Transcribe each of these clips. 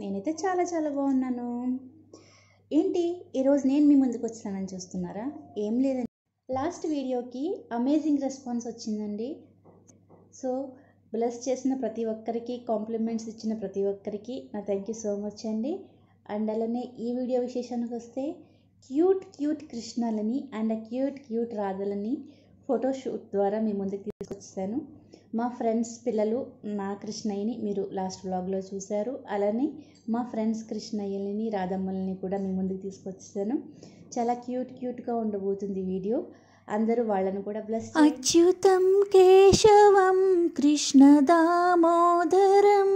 నేనైతే చాలా చాలా బాగున్నాను ఏంటి ఈరోజు నేను మీ ముందుకు వచ్చానని చూస్తున్నారా ఏం లేదండి లాస్ట్ వీడియోకి అమేజింగ్ రెస్పాన్స్ వచ్చిందండి సో బ్లెస్ చేసిన ప్రతి ఒక్కరికి కాంప్లిమెంట్స్ ఇచ్చిన ప్రతి ఒక్కరికి నా థ్యాంక్ యూ సో మచ్ అండి అండ్ అలానే ఈ వీడియో విశేషానికి వస్తే క్యూట్ క్యూట్ కృష్ణాలని అండ్ క్యూట్ క్యూట్ రాధలని ఫోటోషూట్ ద్వారా మీ ముందుకు తీసుకొచ్చాను మా ఫ్రెండ్స్ పిల్లలు నా కృష్ణయ్యని మీరు లాస్ట్ బ్లాగ్లో చూశారు అలానే మా ఫ్రెండ్స్ కృష్ణయ్యని రాధమ్మల్ని కూడా మీ ముందుకు తీసుకొచ్చాను చాలా క్యూట్ క్యూట్గా ఉండబోతుంది వీడియో అందరూ వాళ్ళను కూడా బ్లెస్ అచ్యుతం కేశవం కృష్ణ దామోదరం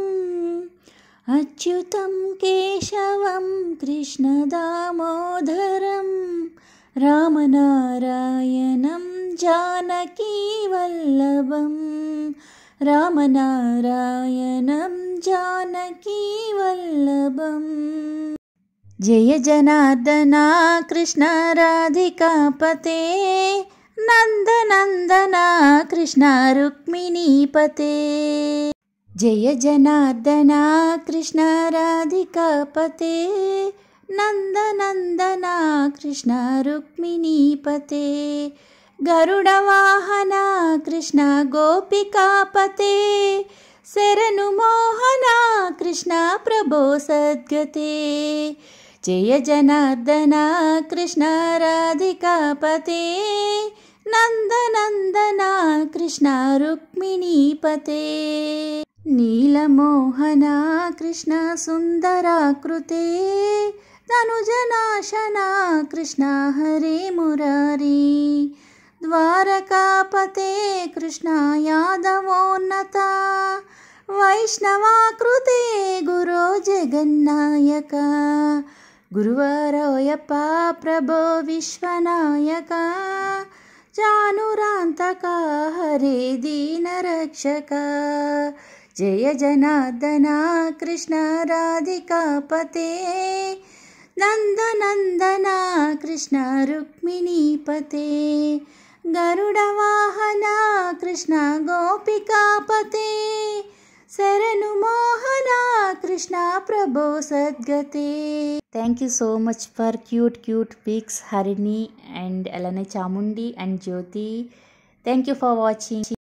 అచ్యుతం కేశవం కృష్ణ దామోదరం रामनारायणं जानकीवल्लभं रामनारायणं जानकीवल्लभम् जय जनार्दना कृष्णराधिकापते नन्दनन्दना कृष्ण रुक्मिणीपते जय जनार्दना कृष्णराधिकापते नन्दनन्दना कृष्ण रुक्मिणीपते गरुडवाहना कृष्णगोपिकापते शरनुमोहना कृष्णप्रभो सद्गते जय जनार्दना कृष्णराधिकापते नन्दनन्दना कृष्ण रुक्मिणीपते नीलमोहना सुन्दराकृते तनुजनाशना कृष्ण हरे मुरारी द्वारकापते कृष्ण यादवोन्नता वैष्णवाकृते गुरो जगन्नायक गुरुवरोयप्पा प्रभो विश्वनायक जानुरान्तक हरे दीनरक्षका जय जनार्दना कृष्णराधिकापते नन्दनन्दना कृष्ण रुक्मिणीपते गरुडवाहना कृष्ण गोपिकापते शरणुमोहना कृष्ण प्रभो सद्गते thank you so much for cute cute pics Harini and Alan Chamundi and Jyoti thank you for watching